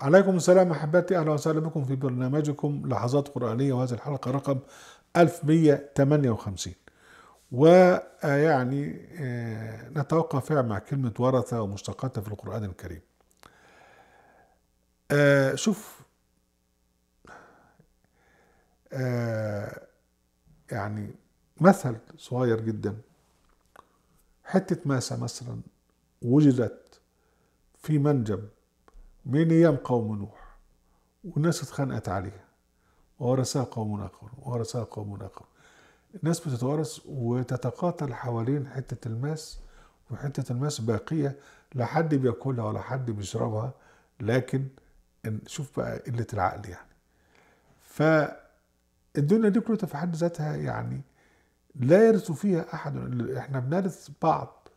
عليكم السلام احبتي اهلا وسهلا بكم في برنامجكم لحظات قرانيه وهذه الحلقه رقم 1158 ويعني نتوقف فيها مع كلمه ورثه ومشتقاتها في القران الكريم. آه، شوف آه، يعني مثل صغير جدا حته ماسه مثلا وجدت في منجم من ايام قوم نوح والناس اتخانقت عليها وورثها قوم اخر وورثها قوم اخر الناس بتتوارث وتتقاتل حوالين حته الماس وحته الماس باقيه لا حد بياكلها ولا حد بيشربها لكن شوف بقى قله العقل يعني فالدنيا دي كلها في حد ذاتها يعني لا يرث فيها احد احنا بنرث بعض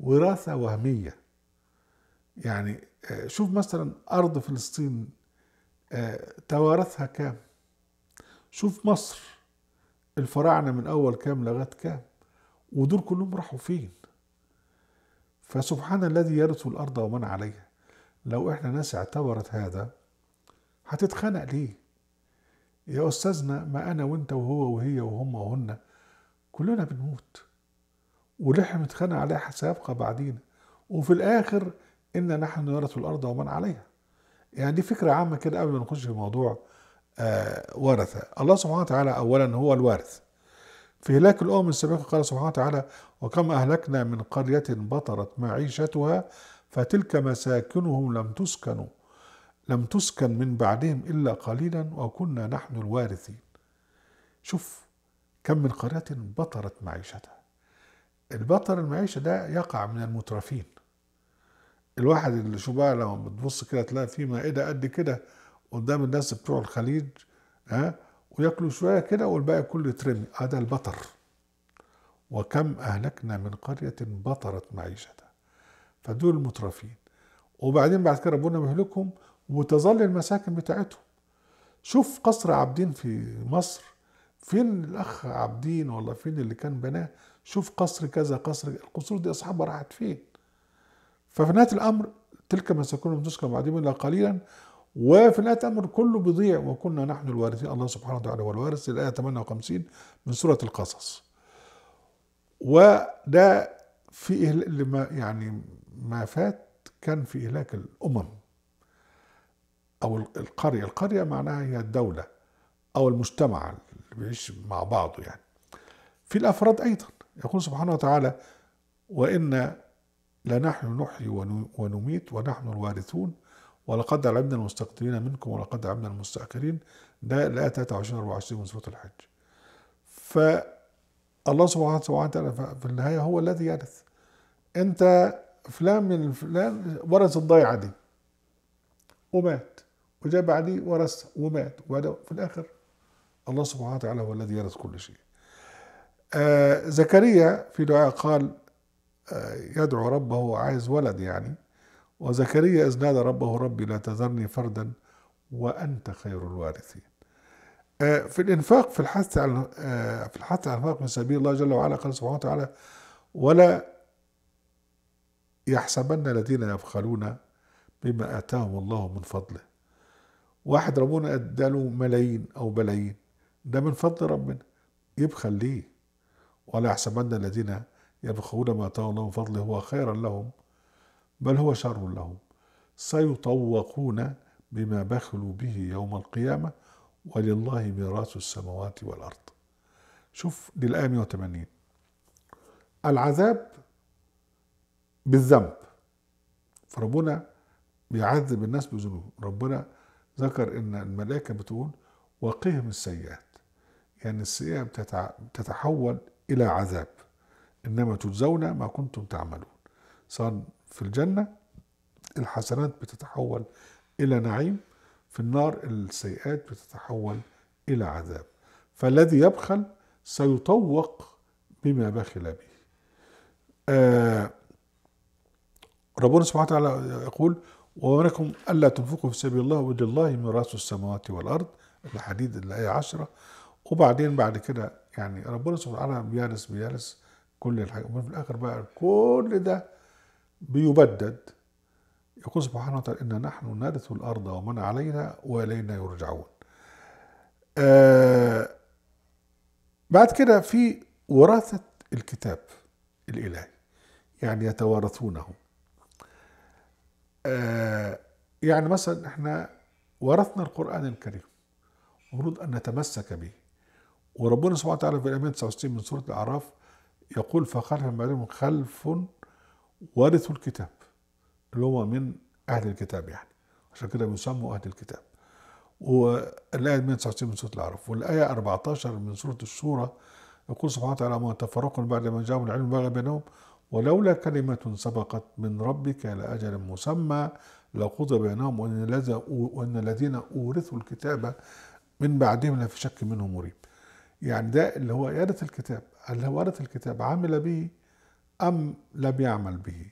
وراثه وهميه يعني آه، شوف مثلا أرض فلسطين آه، توارثها كام شوف مصر الفراعنة من أول كام لغاية كام ودول كلهم راحوا فين فسبحان الذي يرث الأرض ومن عليها لو إحنا ناس اعتبرت هذا هتتخانق ليه يا أستاذنا ما أنا وأنت وهو وهي وهم وهن كلنا بنموت ولحم احنا عليه سيبقى بعدين وفي الآخر إن نحن نورث الأرض ومن عليها يعني دي فكرة عامة كده قبل ما نخش في موضوع آه ورثة الله سبحانه وتعالى أولا هو الوارث في هلاك الأمم السابقة قال سبحانه وتعالى وكم أهلكنا من قرية بطرت معيشتها فتلك مساكنهم لم تسكنوا لم تسكن من بعدهم إلا قليلا وكنا نحن الوارثين شوف كم من قرية بطرت معيشتها البطر المعيشة ده يقع من المترفين الواحد اللي شو بقى لما بتبص كده تلاقي في مائده قد كده قدام الناس بتوع الخليج ها وياكلوا شويه كده والباقي كله يترمي هذا البطر وكم اهلكنا من قريه بطرت معيشتها فدول مترفين وبعدين بعد كده ربنا بيهلكهم وتظل المساكن بتاعتهم شوف قصر عابدين في مصر فين الاخ عابدين ولا فين اللي كان بناه شوف قصر كذا قصر القصور دي اصحابها راحت فين ففي نهاية الأمر تلك مساكنهم تسكن بعدهم إلا قليلا وفي نهاية الأمر كله بيضيع وكنا نحن الوارثين الله سبحانه وتعالى هو الوارث الآية 58 من سورة القصص وده في اللي ما يعني ما فات كان في إهلاك الأمم أو القرية القرية معناها هي الدولة أو المجتمع اللي بيعيش مع بعضه يعني في الأفراد أيضا يقول سبحانه وتعالى وإن لنحن نحيي ونميت ونحن الوارثون ولقد علمنا المستقدمين منكم ولقد علمنا المستأخرين ده الآية 23 24 من سورة الحج فالله سبحانه وتعالى في النهاية هو الذي يرث أنت فلان من فلان ورث الضيعة دي ومات وجاء بعديه ورث ومات وفي الآخر الله سبحانه وتعالى هو الذي يرث كل شيء آه زكريا في دعاء قال يدعو ربه عايز ولد يعني وزكريا إذ نادى ربه ربي لا تذرني فردا وأنت خير الوارثين آه، في الإنفاق في الحث على آه، في الحث على الإنفاق من سبيل الله جل وعلا قال سبحانه وتعالى ولا يحسبن الذين يبخلون بما آتاهم الله من فضله واحد ربنا اداله ملايين أو بلايين ده من فضل ربنا يبخل ليه ولا يحسبن الذين يبخون ما تولوا فضله هو خيرا لهم بل هو شر لهم سيطوقون بما بخلوا به يوم القيامة ولله ميراث السماوات والأرض شوف دي الآية 180 العذاب بالذنب فربنا بيعذب الناس بذنوبهم ربنا ذكر ان الملائكه بتقول وقهم السيئات يعني السيئه بتتحول الى عذاب إنما تجزون ما كنتم تعملون صار في الجنة الحسنات بتتحول إلى نعيم في النار السيئات بتتحول إلى عذاب فالذي يبخل سيطوق بما بخل به آه ربنا سبحانه وتعالى يقول ومنكم ألا تنفقوا في سبيل الله ولله ميراث السماوات والأرض الحديد الآية عشرة وبعدين بعد كده يعني ربنا سبحانه وتعالى بيارس بيارس كل الحاجة وفي الآخر بقى كل ده بيبدد يقول سبحانه وتعالى إن نحن نرث الأرض ومن علينا وإلينا يرجعون آه بعد كده في وراثة الكتاب الإلهي يعني يتوارثونه آه يعني مثلا احنا ورثنا القرآن الكريم المفروض أن نتمسك به وربنا سبحانه وتعالى في الآية 69 من سورة الأعراف يقول فخلف بعدهم خلف ورثوا الكتاب اللي هم من أهل الكتاب يعني عشان كده بيسموا أهل الكتاب والآية 169 من سورة العرف والآية 14 من سورة الشورى يقول سبحانه وتعالى ما تفرقوا بعد ما جاءوا العلم بغى بينهم ولولا كلمة سبقت من ربك لأجل مسمى لقضى بينهم وإن وإن الذين أورثوا الكتاب من بعدهم لفي شك منه مريب يعني ده اللي هو يرث الكتاب ورث الكتاب عمل به أم لم يعمل به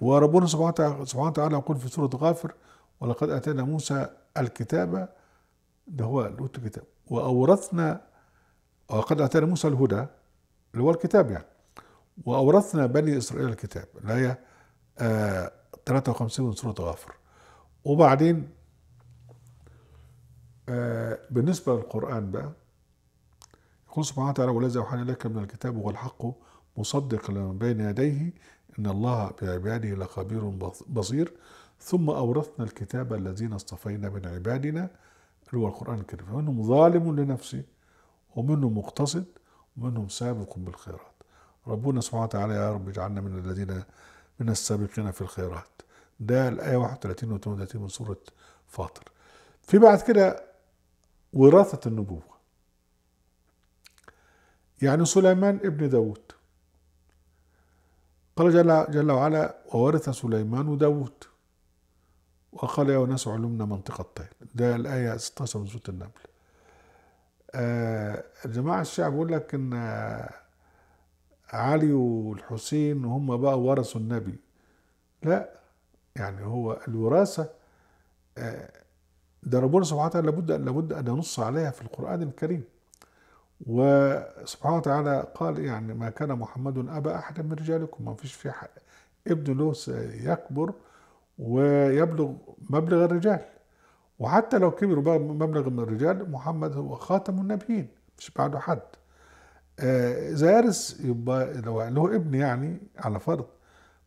وربنا سبحانه وتعالى يقول في سورة غافر ولقد أتينا موسى الكتاب ده هو الكتاب وأورثنا ولقد أتينا موسى الهدى اللي هو الكتاب يعني وأورثنا بني إسرائيل الكتاب اللي هي آه 53 من سورة غافر وبعدين آه بالنسبة للقرآن بقى يقول سبحانه وتعالى والذي أوحينا لك من الكتاب هو الحق مصدق لمن بين يديه إن الله بعباده لخبير بصير ثم أورثنا الكتاب الذين اصطفينا من عبادنا اللي هو القرآن الكريم فمنهم ظالم لنفسه ومنهم مقتصد ومنهم سابق بالخيرات ربنا سبحانه وتعالى يا رب اجعلنا من الذين من السابقين في الخيرات ده الآية 31 و 32 من سورة فاطر في بعد كده وراثة النبوة يعني سليمان ابن داود قال جل, جل وعلا وورث سليمان داود وقال يا ناس علمنا منطقة الطير ده الآية 16 من سورة النمل آه جماعة الشعب بيقول لك إن آه، علي والحسين هم بقى ورثوا النبي لا يعني هو الوراثة آه ده ربنا سبحانه وتعالى لابد لابد أن ينص عليها في القرآن الكريم وسبحانه وتعالى قال يعني ما كان محمد أبا أحد من رجالكم ما فيش في حق ابن له يكبر ويبلغ مبلغ الرجال وحتى لو كبر مبلغ من الرجال محمد هو خاتم النبيين مش بعده حد آه زارس يبقى لو له ابن يعني على فرض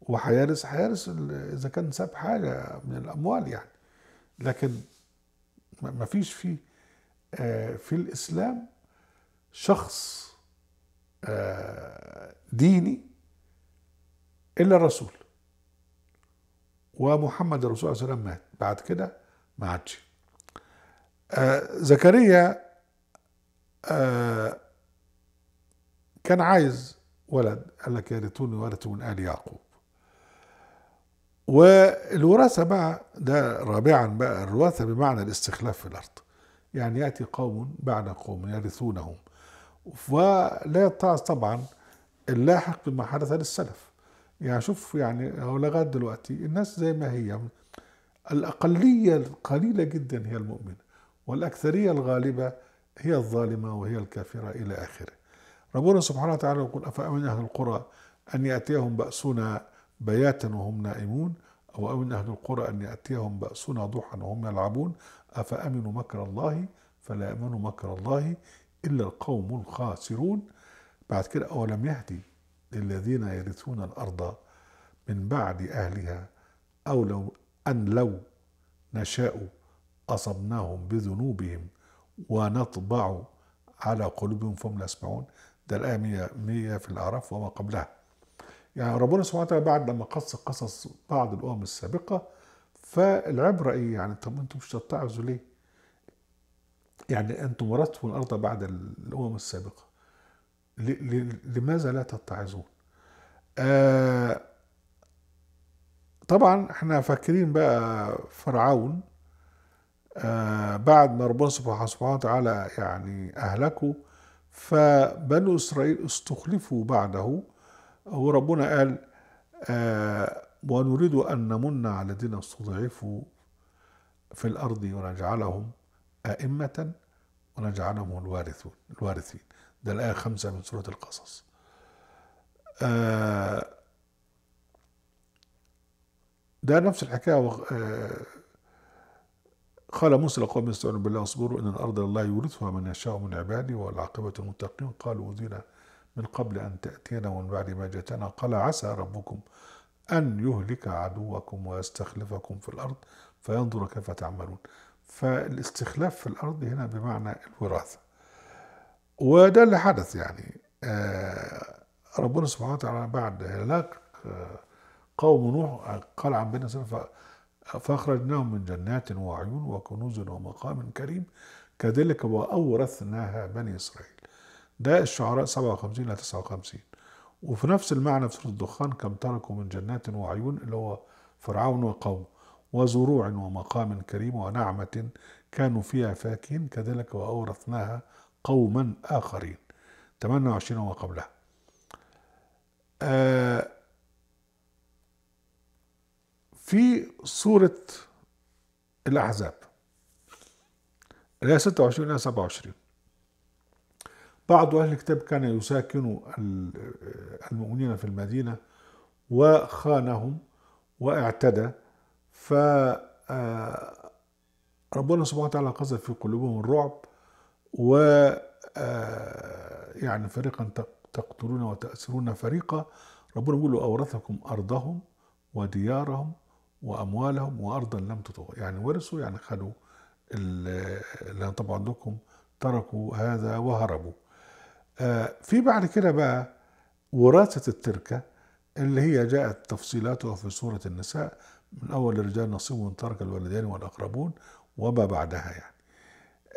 وهيرث هيرث اذا كان ساب حاجه من الاموال يعني لكن ما فيش في آه في الاسلام شخص آه، ديني إلا الرسول ومحمد الرسول عليه وسلم مات بعد كده ما عادش آه، زكريا آه، كان عايز ولد قال لك يرثوني ورث من آل يعقوب والوراثة بقى ده رابعا بقى الوراثة بمعنى الاستخلاف في الأرض يعني يأتي قوم بعد قوم يرثونهم ولا يتعظ طبعا اللاحق بما حدث للسلف يعني شوف يعني هو لغايه دلوقتي الناس زي ما هي الاقليه القليله جدا هي المؤمنه والاكثريه الغالبه هي الظالمه وهي الكافره الى اخره. ربنا سبحانه وتعالى يقول افامن اهل القرى ان ياتيهم باسنا بياتا وهم نائمون او امن اهل القرى ان ياتيهم باسنا ضحى وهم يلعبون افامنوا مكر الله فلا يامنوا مكر الله إلا القوم الخاسرون بعد كده أولم يهدي للذين يرثون الأرض من بعد أهلها أو لو أن لو نشاء أصبناهم بذنوبهم ونطبع على قلوبهم فهم لا يسمعون ده الآية 100 في الأعراف وما قبلها يعني ربنا سبحانه وتعالى بعد لما قص قصص بعض الأمم السابقة فالعبرة إيه يعني طب أنتم مش تتعظوا ليه؟ يعني أنتم ورثتم الأرض بعد الأمم السابقة لماذا لا تتعظون آه طبعا احنا فاكرين بقى فرعون آه بعد ما ربنا سبحانه وتعالى يعني أهلكه فبنو إسرائيل استخلفوا بعده وربنا قال آه ونريد أن نمن على الذين استضعفوا في الأرض ونجعلهم أئمة ونجعلهم الوارثون الوارثين ده الآية خمسة من سورة القصص آه، ده نفس الحكاية آه، قال موسى لقوم استعينوا بالله واصبروا إن الأرض الله يورثها من يشاء من عبادي والعاقبة المتقين قالوا أذينا من قبل أن تأتينا ومن بعد ما جاءتنا قال عسى ربكم أن يهلك عدوكم ويستخلفكم في الأرض فينظر كيف تعملون فالاستخلاف في الأرض هنا بمعنى الوراثة وده اللي حدث يعني آه، ربنا سبحانه وتعالى بعد هلاك آه، قوم نوح قال عن بني إسرائيل فأخرجناهم من جنات وعيون وكنوز ومقام كريم كذلك وأورثناها بني إسرائيل ده الشعراء 57 ل 59 وفي نفس المعنى في سورة الدخان كم تركوا من جنات وعيون اللي هو فرعون وقومه وزروع ومقام كريم ونعمة كانوا فيها فاكهين كذلك وأورثناها قوما آخرين 28 وما قبلها آه في سورة الأحزاب الآية 26 إلى 27 بعض أهل الكتاب كان يساكن المؤمنين في المدينة وخانهم واعتدى ف آه، ربنا سبحانه وتعالى قذف في قلوبهم الرعب و آه، يعني فريقا تقتلون وتأسرون فريقا ربنا بيقول له أورثكم أرضهم وديارهم وأموالهم وأرضا لم تطغوا يعني ورثوا يعني خدوا اللي طبعا عندكم تركوا هذا وهربوا آه، في بعد كده بقى وراثة التركة اللي هي جاءت تفصيلاتها في سورة النساء من أول الرجال نصيب من ترك الوالدين والأقربون وما بعدها يعني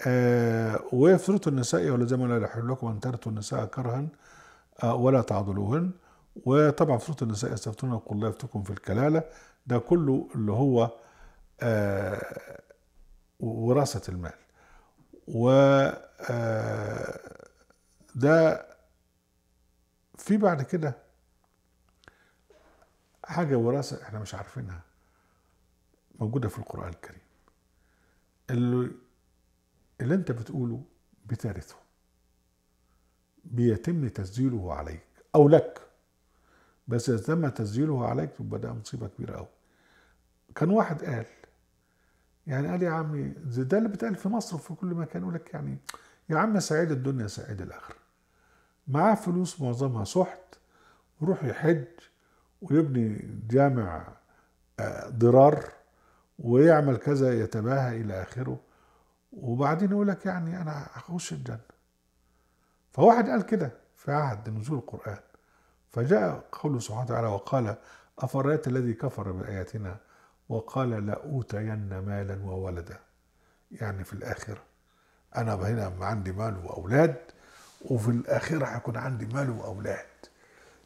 آه وفي النساء ولا لا يحل لكم أن ترثوا النساء كرها آه ولا تعضلوهن وطبعا في النساء يستفتون قل الله يفتكم في الكلالة ده كله اللي هو آه وراثة المال و آه، ده في بعد كده حاجة وراثة احنا مش عارفينها موجودة في القرآن الكريم اللي, اللي أنت بتقوله بترثه بيتم تسجيله عليك أو لك بس إذا تم تسجيله عليك تبقى ده مصيبة كبيرة أوي كان واحد قال يعني قال يا عمي ده اللي بيتقال في مصر وفي كل مكان يقول لك يعني يا عم سعيد الدنيا سعيد الآخرة معاه فلوس معظمها سحت ويروح يحج ويبني جامع آه، ضرار ويعمل كذا يتباهى إلى آخره وبعدين يقول لك يعني أنا هخش الجنة فواحد قال كده في عهد نزول القرآن فجاء قوله سبحانه وتعالى وقال أفرأيت الذي كفر بآياتنا وقال لأوتين مالا وولدا يعني في الآخرة أنا هنا عندي مال وأولاد وفي الآخرة هيكون عندي مال وأولاد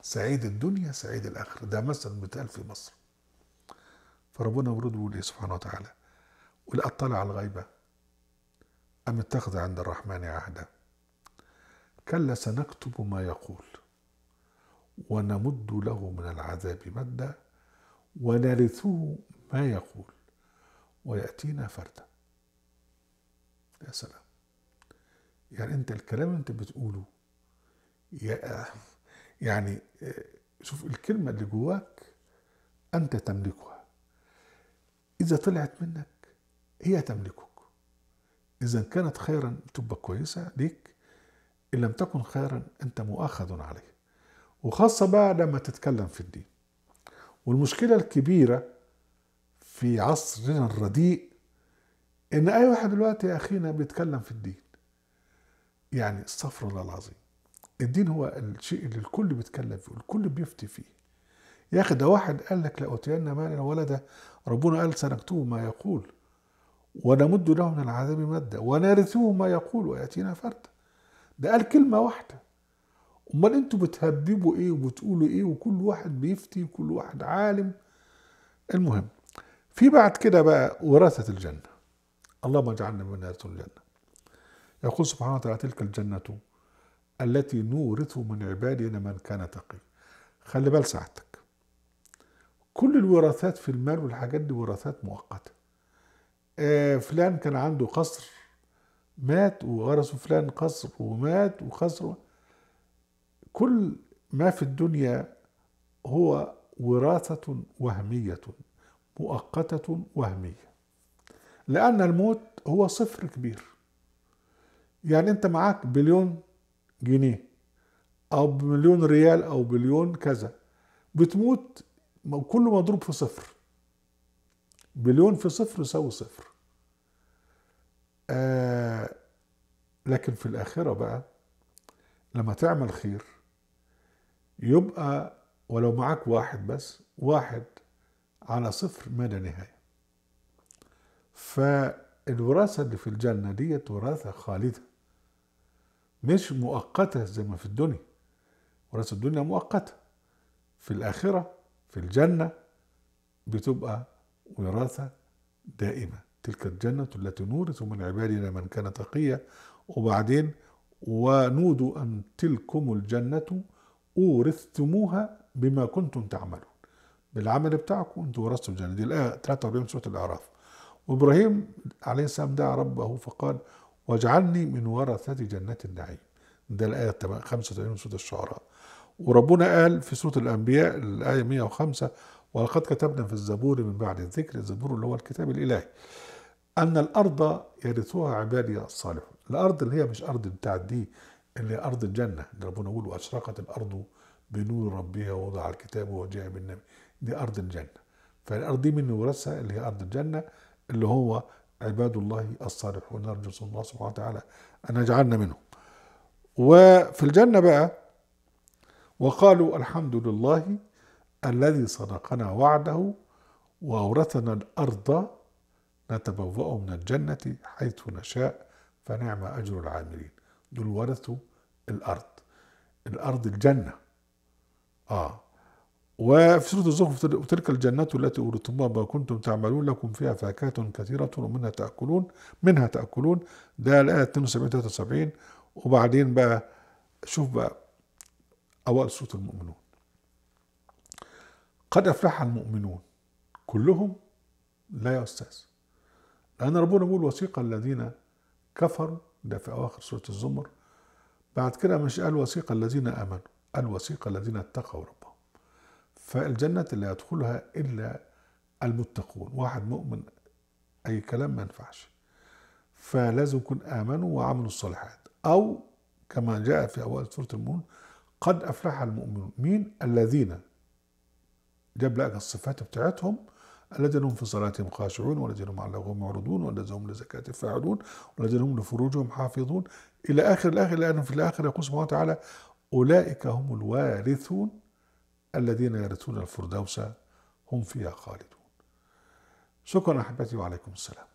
سعيد الدنيا سعيد الآخرة ده مثل مثال في مصر فربنا بيقول ايه سبحانه وتعالى قل اطلع على الغيبه ام اتخذ عند الرحمن عهدا كلا سنكتب ما يقول ونمد له من العذاب مدا ونرثه ما يقول وياتينا فردا يا سلام يعني انت الكلام انت بتقوله يا يعني شوف الكلمه اللي جواك انت تملكها إذا طلعت منك هي تملكك إذا كانت خيرا تبقى كويسة ليك إن لم تكن خيرا أنت مؤاخذ عليه وخاصة بقى لما تتكلم في الدين والمشكلة الكبيرة في عصرنا الرديء إن أي واحد دلوقتي أخينا بيتكلم في الدين يعني استغفر الله العظيم الدين هو الشيء اللي الكل بيتكلم فيه والكل بيفتي فيه يا أخي ده واحد قال لك لأوتين مالا ولدا ربنا قال سنكتب ما يقول ونمد له من العذاب مدا ونرثه ما يقول ويأتينا فردا ده قال كلمة واحدة أمال أنتوا بتهببوا إيه وبتقولوا إيه وكل واحد بيفتي وكل واحد عالم المهم في بعد كده بقى ورثة الجنة اللهم اجعلنا من يرث الجنة يقول سبحانه وتعالى تلك الجنة التي نورث من عبادنا من كان تقي خلي بال ساعتك كل الوراثات في المال والحاجات دي وراثات مؤقته آه فلان كان عنده قصر مات وغرس فلان قصر ومات وقصر كل ما في الدنيا هو وراثة وهمية مؤقتة وهمية لأن الموت هو صفر كبير يعني أنت معاك بليون جنيه أو بمليون ريال أو بليون كذا بتموت كله مضروب في صفر بليون في صفر يساوي صفر آه لكن في الآخرة بقى لما تعمل خير يبقى ولو معاك واحد بس واحد على صفر ما لا نهاية فالوراثة اللي في الجنة ديت وراثة خالدة مش مؤقتة زي ما في الدنيا وراثة الدنيا مؤقتة في الآخرة في الجنة بتبقى وراثة دائمة تلك الجنة التي نورث من عبادنا من كان تقيا وبعدين ونودوا أن تلكم الجنة أورثتموها بما كنتم تعملون بالعمل بتاعكم انتوا ورثتوا الجنة دي الآية 43 سورة الأعراف وإبراهيم عليه السلام دعا ربه فقال واجعلني من ورثة جنة النعيم ده الآية 85 سورة الشعراء وربنا قال في سورة الأنبياء الآية 105 ولقد كتبنا في الزبور من بعد الذكر الزبور اللي هو الكتاب الإلهي أن الأرض يرثوها عبادي الصالحون الأرض اللي هي مش أرض بتاعت دي اللي هي أرض الجنة اللي ربنا يقول وأشرقت الأرض بنور ربها ووضع الكتاب وجاء بالنبي دي أرض الجنة فالأرض دي من ورثها اللي هي أرض الجنة اللي هو عباد الله الصالحون نرجو الله سبحانه وتعالى أن يجعلنا منهم وفي الجنة بقى وقالوا الحمد لله الذي صدقنا وعده وأورثنا الأرض نتبوأ من الجنة حيث نشاء فنعم أجر العاملين دول ورثوا الأرض الأرض الجنة آه وفي سورة الزخرف وتلك الجنة التي أورثتموها ما كنتم تعملون لكم فيها فاكهة كثيرة ومنها تأكلون منها تأكلون ده الآية 72 73 وبعدين بقى شوف بقى أوائل سورة المؤمنون قد أفلح المؤمنون كلهم لا يا أستاذ لأن ربنا بيقول وثيق الذين كفروا ده في أواخر سورة الزمر بعد كده مش قال وثيق الذين آمنوا قال وثيق الذين اتقوا ربهم فالجنة لا يدخلها إلا المتقون واحد مؤمن أي كلام ما ينفعش فلازم يكون آمنوا وعملوا الصالحات أو كما جاء في أوائل سورة المؤمنون قد أفلح المؤمنون مين الذين جاب لك الصفات بتاعتهم الذين هم في صلاتهم خاشعون والذين هم على غم معرضون والذين هم لزكاة فاعلون والذين هم لفروجهم حافظون إلى آخر الآخر لأنه في الآخر يقول سبحانه وتعالى أولئك هم الوارثون الذين يرثون الفردوس هم فيها خالدون شكرا أحبتي وعليكم السلام